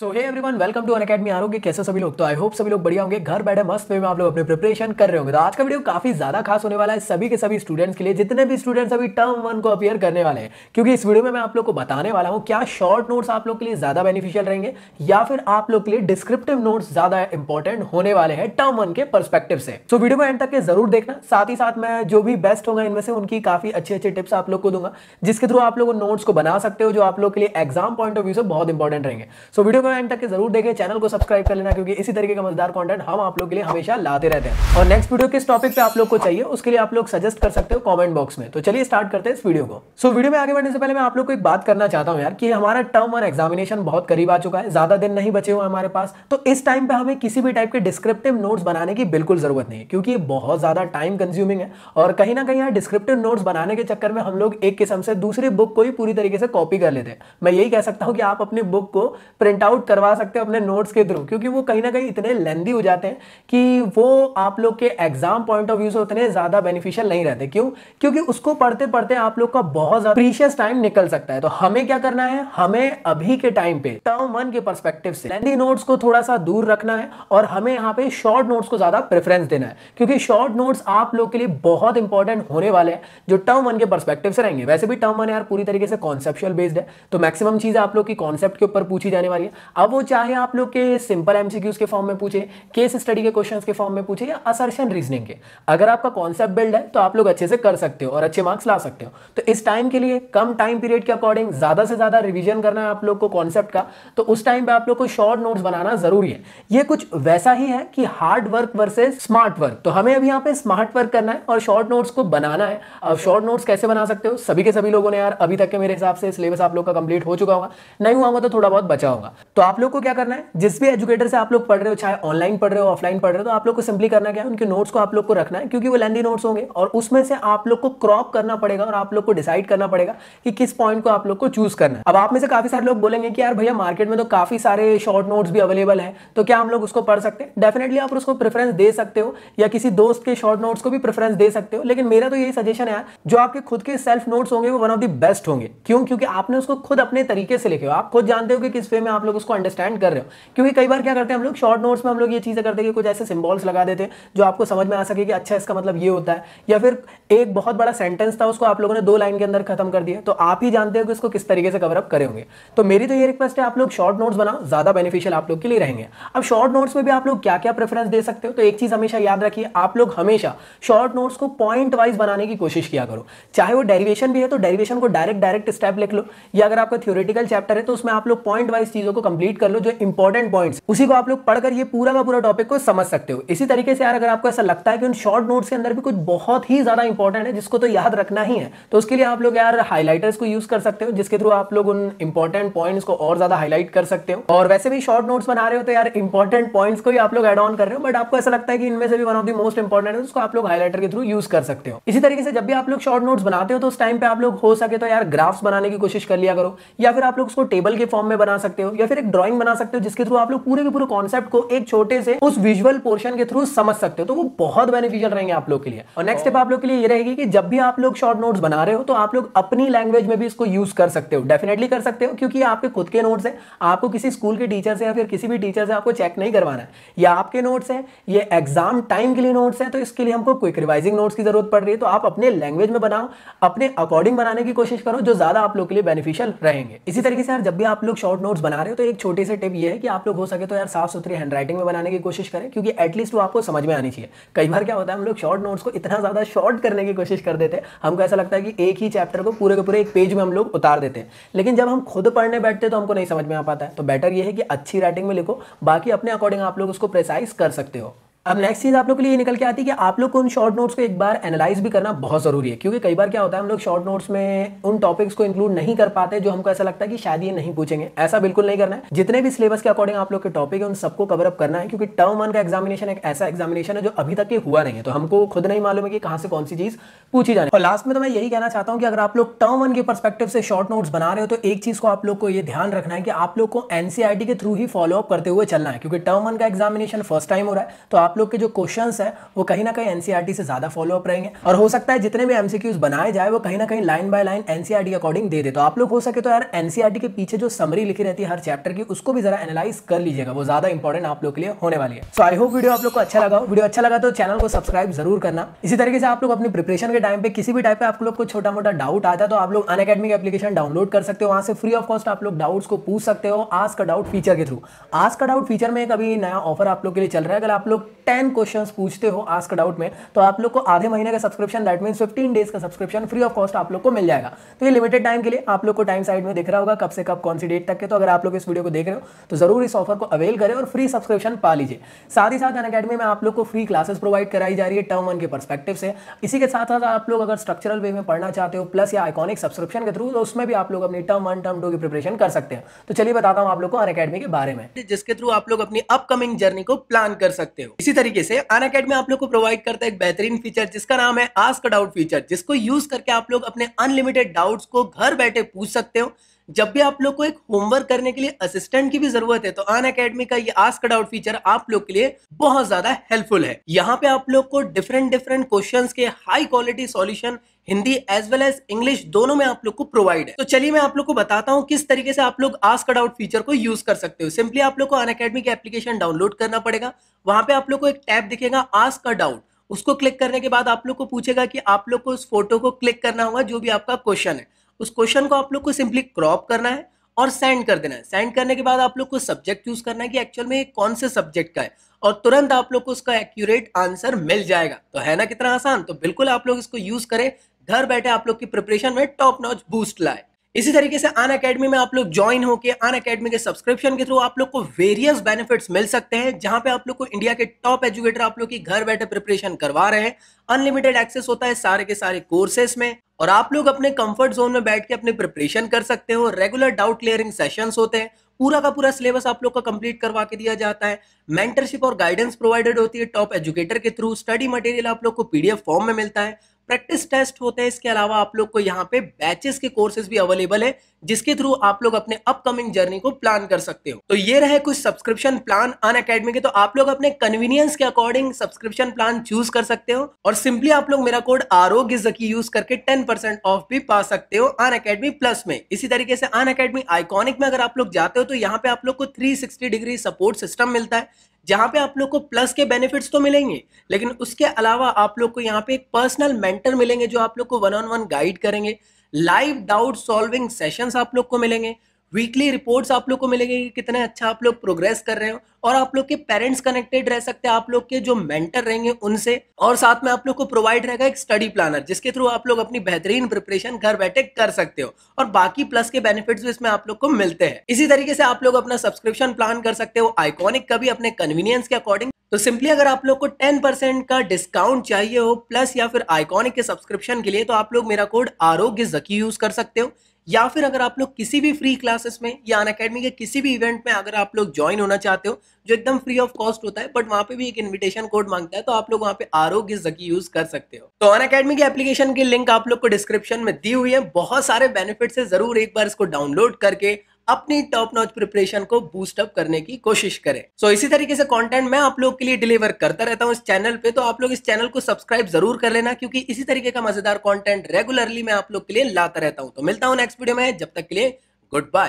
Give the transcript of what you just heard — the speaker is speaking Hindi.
so hey everyone welcome to Unacademy Aarogya कैसे सभी लोग तो आई होप सभी लोग बढ़िया होंगे घर बैठे मस्त वे में आप लोग अपने प्रिपरेशन कर रहे होंगे तो आज का वीडियो काफी ज्यादा खास होने वाला है सभी के सभी स्टूडेंट्स के लिए जितने भी स्टूडेंट्स अभी टर्म वन को अपियर करने वाले हैं क्योंकि इस वीडियो में मैं आप लोग को बताने वाला हूँ क्या शॉर्ट नोट्स आप लोग के लिए ज्यादा बेनिफिशियल रहेंगे या फिर आप लोग के लिए डिस्क्रिप्टिव नोट्स ज्यादा इंपॉर्टेंट होने वाले हैं टर्म वन के परस्पेक्टिव से सो वीडियो को एंड तक के जरूर देखना साथ ही साथ मैं जो भी बेस्ट होगा इनमें से उनकी काफी अच्छे अच्छे टिप्स आप लोग को दूंगा जिसके थ्रू आप लोग नोट्स को बना सकते हो जो आप लोग के लिए एग्जाम पॉइंट ऑफ व्यू से बहुत इंपॉर्टेंट रहेंगे सो वीडियो को एंड तक के जरूर देखें चैनल को सब्सक्राइब कर लेना क्योंकि इसी तरीके का मजेदार कंटेंट हम आप लोग के लिए हमेशा लाते रहते हैं और नेक्स्ट वीडियो किस टॉपिक पे आप लोग को चाहिए उसके लिए आप लोग सजेस्ट कर सकते हो कॉमेंट बॉक्स में तो चलिए स्टार्ट करते हैं इस वीडियो को सो so, वीडियो में आगे बढ़ने से पहले मैं आप लोग को एक बात करना चाहता हूँ यार कि हमारा टर्म और एग्जामिनेशन बहुत करीब आ चुका है ज्यादा दिन नहीं बचे हुए हमारे पास तो इस टाइम पे हमें किसी भी टाइप के डिस्क्रिप्टिव नोट्स बनाने की बिल्कुल जरूरत नहीं है क्योंकि ये बहुत ज्यादा टाइम कंज्यूमिंग है और कहीं ना कहीं यार डिस्क्रिप्टिव नोट्स बनाने के चक्कर में हम लोग एक किस्म से दूसरी बुक को ही पूरी तरीके से कॉपी कर लेते हैं मैं यही कह सकता हूँ कि आप अपनी बुक को प्रिंट आउट आउट करवा सकते हो अपने नोट्स के थ्रू क्योंकि वो कहीं ना कहीं इतने लेंदी हो जाते हैं कि वो आप लोग के एग्जाम पॉइंट ऑफ व्यू से उतने ज़्यादा बेनिफिशियल नहीं रहते क्यों क्योंकि उसको पढ़ते पढ़ते आप लोग का बहुत ज़्यादा प्रीशियस टाइम निकल सकता है तो हमें क्या करना है हमें अभी के टाइम पे टर्म वन के परस्पेक्टिव से लेंदी नोट्स को थोड़ा सा दूर रखना है और हमें यहाँ पे शॉर्ट नोट्स को ज़्यादा प्रेफरेंस देना है क्योंकि शॉर्ट नोट्स आप लोग के लिए बहुत इंपॉर्टेंट होने वाले हैं जो टर्म वन के परस्पेक्टिव से रहेंगे वैसे भी टर्म वन यार पूरी तरीके से कॉन्सेप्चुअल बेस्ड है तो मैक्सिमम चीज़ आप लोग की कॉन्सेप्ट के ऊपर पूछी जाने वाली है अब वो चाहे आप लोग के सिंपल एमसीक्यूज के फॉर्म में पूछे केस स्टडी के क्वेश्चंस के फॉर्म में पूछे या असर्शन रीजनिंग के अगर आपका कॉन्सेप्ट बिल्ड है तो आप लोग अच्छे से कर सकते हो और अच्छे मार्क्स ला सकते हो तो इस टाइम के लिए कम टाइम पीरियड के अकॉर्डिंग ज़्यादा से ज़्यादा रिविजन करना है आप लोग को कॉन्सेप्ट का तो उस टाइम पर आप लोग को शॉर्ट नोट्स बनाना जरूरी है ये कुछ वैसा ही है कि hard work versus smart work तो हमें अभी यहाँ पे स्मार्ट वर्क करना है और शॉर्ट नोट्स को बनाना है अब शॉर्ट नोट्स कैसे बना सकते हो सभी के सभी लोगों ने यार अभी तक के मेरे हिसाब से सिलेबस आप लोग का कंप्लीट हो चुका होगा नहीं हुआ होगा तो थोड़ा बहुत बचा होगा तो आप लोग को क्या करना है जिस भी एजुकेटर से आप लोग पढ़ रहे हो चाहे ऑनलाइन पढ़ रहे हो ऑफलाइन पढ़ रहे हो तो आप लोग को सिंपली करना क्या है उनके नोट्स को आप लोग को रखना है क्योंकि वो लेंदी नोट्स होंगे और उसमें से आप लोग को क्रॉप करना पड़ेगा और आप लोग को डिसाइड करना पड़ेगा कि किस पॉइंट को आप लोग को चूज करना है अब आप में से काफी सारे लोग बोलेंगे कि यार भैया मार्केट में तो काफी सारे शॉर्ट नोट्स भी अवेलेबल है तो क्या हम लोग उसको पढ़ सकते हैं डेफिनेटली आप उसको प्रेफरेंस दे सकते हो या किसी दोस्त के शॉर्ट नोट्स को भी प्रेफरेंस दे सकते हो लेकिन मेरा तो यही सजेशन है जो आपके खुद के सेल्फ नोट्स होंगे वो वन ऑफ द बेस्ट होंगे क्यों क्योंकि आपने उसको खुद अपने तरीके से लिखे हो आप खुद जानते हो कि किस वे में आप लोग उसको अंडरस्टैंड कर रहे हो क्योंकि कई बार क्या करते हैं हम लोग शॉर्ट नोट्स में हम लोग ये चीज़ें करते हैं कि कुछ ऐसे सिम्बॉल्स लगा देते हैं जो आपको समझ में आ सके कि अच्छा इसका मतलब ये होता है या फिर एक बहुत बड़ा सेंटेंस था उसको आप लोगों ने दो लाइन के अंदर खत्म कर दिया तो आप ही जानते हो कि उसको किस तरीके से कवरअप करे होंगे तो मेरी तो ये रिक्वेस्ट है आप लोग शॉर्ट नोट्स बनाओ ज़्यादा बेनिफिशियल आप लोग के लिए रहेंगे अब शॉर्ट नोट्स में भी आप लोग क्या क्या प्रेफरेंस दे सकते हो तो एक चीज़ हमेशा याद रखिए आप लोग हमेशा शॉर्ट नोट्स को पॉइंट वाइज बनाने की कोशिश किया करो चाहे वो डेरिवेशन भी है तो डेरिवेशन को डायरेक्ट डायरेक्ट स्टेप लिख लो या अगर आपका थ्योरेटिकल चैप्टर है तो उसमें आप लोग पॉइंट वाइज चीज़ों को कंप्लीट कर लो जो इंपॉर्टेंट पॉइंट्स उसी को आप लोग पढ़कर ये पूरा का पूरा टॉपिक को समझ सकते हो इसी तरीके से यार अगर आपको ऐसा लगता है कि उन शॉर्ट नोट्स के अंदर भी कुछ बहुत ही ज्यादा इंपॉर्टेंट है जिसको तो याद रखना ही है तो उसके लिए आप लोग यार हाईलाइटर्स को यूज कर सकते हो जिसके थ्रू आप लोग उन इंपॉर्टेंट पॉइंट्स को और ज्यादा हाईलाइट कर सकते हो और वैसे भी शॉर्ट नोट्स बना रहे हो तो यार इंपॉर्टेंट पॉइंट्स को ही आप लोग एड ऑन कर रहे हो बट आपको ऐसा लगता है कि इनमें से भी one of the most important है तो उसको आप लोग हाईलाइटर के थ्रू यूज कर सकते हो इसी तरीके से जब भी आप लोग शॉर्ट नोट्स बनाते हो तो उस टाइम पे आप लोग हो सके तो यार ग्राफ्स बनाने की कोशिश कर लिया करो या फिर आप लोग उसको टेबल के फॉर्म में बना सकते हो या फिर एक ड्रॉइंग बना सकते हो जिसके थ्रू आप लोग पूरे के पूरे कॉन्सेप्ट को एक छोटे से उस विजुअल पोर्शन के थ्रू समझ सकते हो तो वो बहुत बेनिफिशियल रहेंगे आप लोग के लिए और नेक्स्ट स्टेप आप लोग के लिए ये रहेगी कि जब भी आप लोग शॉर्ट नोट्स बना रहे हो तो आप लोग अपनी लैंग्वेज में भी इसको यूज कर सकते हो डेफिनेटली कर सकते हो क्योंकि आपके खुद के नोट्स हैं आपको किसी स्कूल के टीचर से या फिर किसी भी टीचर से आपको चेक नहीं करवाना है ये आपके नोट्स हैं ये एग्जाम टाइम के लिए नोट्स हैं तो इसके लिए हमको क्विक रिवाइजिंग नोट्स की जरूरत पड़ रही है तो आप अपने लैंग्वेज में बनाओ अपने अकॉर्डिंग बनाने की कोशिश करो जो ज्यादा आप लोग के लिए बेनिफिशियल रहेंगे इसी तरीके से जब भी आप लोग शॉर्ट नोट्स बना रहे हो तो एक छोटी सी टिप ये है कि आप लोग हो सके तो यार साफ सुथरी हैंड राइटिंग में बनाने की कोशिश करें क्योंकि एटलीस्ट वो आपको समझ में आनी चाहिए कई बार क्या होता है हम लोग शॉर्ट नोट्स को इतना ज़्यादा शॉर्ट करने की कोशिश कर देते हैं हमको ऐसा लगता है कि एक ही चैप्टर को पूरे के पूरे एक पेज में हम लोग उतार देते हैं लेकिन जब हम खुद पढ़ने बैठते हैं तो हमको नहीं समझ में आ पाता है तो बेटर यह है कि अच्छी राइटिंग में लिखो बाकी अपने अकॉर्डिंग आप लोग उसको प्रेसाइज कर सकते हो अब नेक्स्ट चीज़ आप लोग के लिए ये निकल के आती है कि आप लोग को उन शॉर्ट नोट्स को एक बार एनालाइज भी करना बहुत ज़रूरी है क्योंकि कई बार क्या होता है हम लोग शॉर्ट नोट्स में उन टॉपिक्स को इंक्लूड नहीं कर पाते जो हमको ऐसा लगता है कि शायद ये नहीं पूछेंगे ऐसा बिल्कुल नहीं करना है जितने भी सिलेबस के अकॉर्डिंग आप लोग के टॉपिक है उन सबको कवर अप करना है क्योंकि टर्म वन का एग्जामिनेशन एक ऐसा एग्जामिनेशन है जो अभी तक ये हुआ नहीं है तो हमको खुद नहीं मालूम है कि कहाँ से कौन सी चीज़ पूछी जाने और लास्ट में तो मैं यही कहना चाहता हूँ कि अगर आप लोग टर्म वन के परस्पेक्टिव से शॉर्ट नोट्स बना रहे हो तो एक चीज़ को आप लोग को ये ध्यान रखना है कि आप लोग को एनसीआरटी e के थ्रू ही फॉलोअप करते हुए चलना है क्योंकि टर्म वन का एग्जामिनेशन फर्स्ट टाइम हो रहा है तो आप लोग के जो क्वेश्चन है वो कहीं ना कहीं एनसीआरटी e से ज्यादा फॉलोअप रहेंगे और हो सकता है जितने भी एमसीक्यूज बनाए जाए वो कहीं ना कहीं line by line NCERT according दे दे तो आप लोग हो सके तो यार एनसीआरटी e के पीछे जो समरी लिखी रहती है हर चैप्टर की उसको भी जरा एनालाइज कर लीजिएगा वो ज्यादा इंपॉर्टेंट आप लोग के लिए होने वाली है सो आई होप वीडियो आप लोग को अच्छा लगा वीडियो अच्छा लगा तो चैनल को सब्सक्राइब जरूर करना इसी तरीके से आप लोग अपनी प्रिपरेशन के टाइम पे किसी भी टाइप पे आप लोग को छोटा मोटा डाउट आता है तो आप लोग अन अकेडमी एप्लीकेशन डाउनलोड कर सकते हो वहां से फ्री ऑफ कॉस्ट आप लोग डाउट्स को पूछ सकते हो आज का डाउट फीचर के थ्रू आज का डाउट फीचर में एक अभी नया ऑफर आप लोग के लिए चल रहा है अगर आप लोग टेन क्वेश्चन पूछते हो आस्क डाउट में तो आप लोग को आधे महीने का subscription that mean fifteen days का सब्सक्रिप्शन फ्री ऑफ कॉस्ट आप लोग को मिल जाएगा तो ये लिमिटेड टाइम के लिए आप लोग को टाइम साइड में दिख रहा होगा कब से कब कौन सी डेट तक के तो अगर आप लोग इस वीडियो को देख रहे हो तो जरूर इस ऑफर को अवेल करें और फ्री सब्सक्रिप्शन पा लीजिए साथ ही साथ अकेडमी में आप लोग को फ्री क्लासेस प्रोवाइड कराई जा रही है टर्म वन के परस्पेक्टिव से इसी के साथ साथ आप लोग अगर स्ट्रक्चरल वे में पढ़ना चाहते हो प्लस या आइकॉनिक सब्सक्रिप्शन के थ्रू तो उसमें भी आप लोग अपनी टर्म वन टर्म टू की प्रिपरेशन कर सकते हैं तो चलिए बताता हूँ आप लोग को अन अकेडमी के बारे में जिसके थ्रू आप लोग अपनी अपकमिंग जर्नी को प्लान कर सकते हो इसी तरीके से अन अकेडमी आप लोग को प्रोवाइड करता है एक बेहतरीन फीचर जिसका नाम है आस्क डाउट फीचर जिसको यूज करके आप लोग अपने अनलिमिटेड डाउट्स को घर बैठे पूछ सकते हो जब भी आप लोग को एक होमवर्क करने के लिए असिस्टेंट की भी जरूरत है तो अन अकेडमी का ये आस्क डाउट फीचर आप लोग के लिए बहुत ज्यादा हेल्पफुल है यहाँ पे आप लोग को डिफरेंट डिफरेंट क्वेश्चन के high quality solution Hindi as well as English दोनों में आप लोग को प्रोवाइड है तो चलिए मैं आप लोग को बताता हूँ किस तरीके से आप लोग आस्क आउट फीचर को यूज कर सकते हो सिंपली आप लोग को अन अकेडमी की एप्लीकेशन डाउनलोड करना पड़ेगा वहां पे आप लोग को एक टैब दिखेगा आस्क डाउट उसको क्लिक करने के बाद आप लोग को पूछेगा कि आप लोग को उस फोटो को क्लिक करना होगा जो भी आपका क्वेश्चन है उस क्वेश्चन को आप लोग को सिंपली क्रॉप करना है और सेंड कर देना है सेंड करने के बाद आप लोग को सब्जेक्ट चूज करना है कि एक्चुअल में कौन से सब्जेक्ट का है और तुरंत आप लोग को उसका एक्यूरेट आंसर मिल जाएगा तो है ना कितना आसान तो बिल्कुल आप लोग इसको यूज करें घर बैठे आप लोग की प्रिपरेशन में टॉप नॉच बूस्ट लाए इसी तरीके से अन अकेडमी में आप लोग ज्वाइन होकर अन अकेडमी के सब्सक्रिप्शन के थ्रू आप लोग को वेरियस बेनिफिट्स मिल सकते हैं जहां पे आप लोग को इंडिया के टॉप एजुकेटर आप लोग की घर बैठे प्रिपरेशन करवा रहे हैं अनलिमिटेड एक्सेस होता है सारे के सारे कोर्सेस में और आप लोग अपने कंफर्ट जोन में बैठ के अपने प्रिपरेशन कर सकते हो रेगुलर डाउट क्लियरिंग सेशन होते हैं पूरा का पूरा सिलेबस आप लोग का कंप्लीट करवा के दिया जाता है मेंटरशिप और गाइडेंस प्रोवाइडेड होती है टॉप एजुकेटर के थ्रू स्टडी मटेरियल आप लोग को पीडीएफ फॉर्म में मिलता है प्रैक्टिस टेस्ट होते हैं इसके अलावा आप लोग को यहाँ पे बैचेस के कोर्सेज भी अवेलेबल है जिसके थ्रू आप लोग अपने अपकमिंग जर्नी को प्लान कर सकते हो तो ये रहे कुछ सब्सक्रिप्शन प्लान अन अकेडमी के तो आप लोग अपने कन्वीनियंस के अकॉर्डिंग सब्सक्रिप्शन प्लान चूज कर सकते हो और सिंपली आप लोग मेरा कोड आरोग्य जकी यूज करके टेन परसेंट ऑफ भी पा सकते हो अन अकेडमी प्लस में इसी तरीके से अन अकेडमी आइकॉनिक में अगर आप लोग जाते हो तो यहाँ पे आप लोग को थ्री डिग्री सपोर्ट सिस्टम मिलता है जहां पे आप लोग को प्लस के बेनिफिट्स तो मिलेंगे लेकिन उसके अलावा आप लोग को यहाँ पे एक पर्सनल मेंटर मिलेंगे जो आप लोग को वन ऑन वन गाइड करेंगे लाइव डाउट सॉल्विंग सेशंस आप लोग को मिलेंगे वीकली रिपोर्ट्स आप लोग को मिलेंगे कि कितना अच्छा आप लोग प्रोग्रेस कर रहे हो और आप लोग के पेरेंट्स कनेक्टेड रह सकते हैं आप लोग के जो मेंटर रहेंगे उनसे और साथ में आप लोग को प्रोवाइड रहेगा एक स्टडी प्लानर जिसके थ्रू आप लोग अपनी बेहतरीन प्रिपरेशन घर बैठे कर सकते हो और बाकी प्लस के बेनिफिट्स भी इसमें आप लोग को मिलते हैं इसी तरीके से आप लोग अपना सब्सक्रिप्शन प्लान कर सकते हो आइकॉनिक का भी अपने कन्वीनियंस के अकॉर्डिंग तो सिंपली अगर आप लोग को 10% का डिस्काउंट चाहिए हो प्लस या फिर आइकॉनिक के सब्सक्रिप्शन के लिए तो आप लोग मेरा कोड आरोग्य जकी यूज़ कर सकते हो या फिर अगर आप लोग किसी भी फ्री क्लासेस में या अन अकेडमी के किसी भी इवेंट में अगर आप लोग ज्वाइन होना चाहते हो जो एकदम फ्री ऑफ कॉस्ट होता है बट वहाँ पे भी एक इनविटेशन कोड मांगता है तो आप लोग वहाँ पे आरोग्य जकी यूज कर सकते हो तो अन अकेडमी की एप्लीकेशन की लिंक आप लोग को डिस्क्रिप्शन में दी हुई है बहुत सारे बेनिफिट है जरूर एक बार इसको डाउनलोड करके अपनी टॉप नॉच प्रिपरेशन को बूस्ट अप करने की कोशिश करें सो so, इसी तरीके से कंटेंट मैं आप लोग के लिए डिलीवर करता रहता हूं इस चैनल पे तो आप लोग इस चैनल को सब्सक्राइब जरूर कर लेना क्योंकि इसी तरीके का मजेदार कंटेंट रेगुलरली मैं आप लोग के लिए लाता रहता हूं तो मिलता हूं नेक्स्ट वीडियो में जब तक के लिए गुड बाय